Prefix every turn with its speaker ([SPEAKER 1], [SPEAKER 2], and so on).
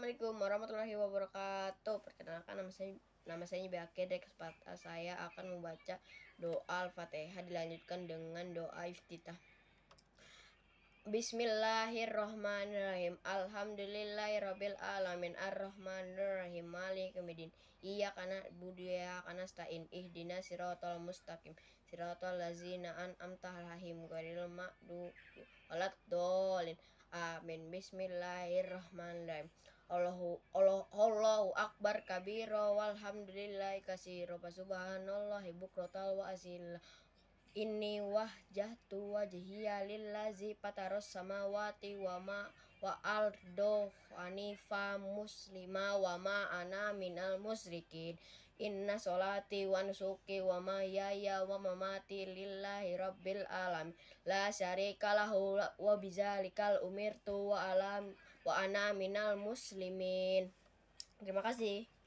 [SPEAKER 1] Assalamualaikum warahmatullahi wabarakatuh. Perkenalkan nama saya nama saya Nyibake Dek. Eh, saya akan membaca doa Al-Fatihah dilanjutkan dengan doa iftitah. Bismillahirrahmanirrahim. Alhamdulillahirabbil alamin arrahmanirrahim malikamiddin. Iya karena budaya karena stain dina siratal mustaqim. Siratal lazina an'amta alaihim ghairil ma'du walad dolin. Amin. Bismillahirrahmanirrahim. Allahu Allah Allahu akbar kabira kasiro subhanallah ibu krotal wa asil ini wah jatu wajhiya lillazi pataros samawati wa ma wa ardo anifa muslima wama ana minal musrikin inna solati wa nusuki wa yaya wa mamati lillahi rabbil alam la syarika lahu wa bizalikal umirtu wa alam wa ana minal muslimin terima kasih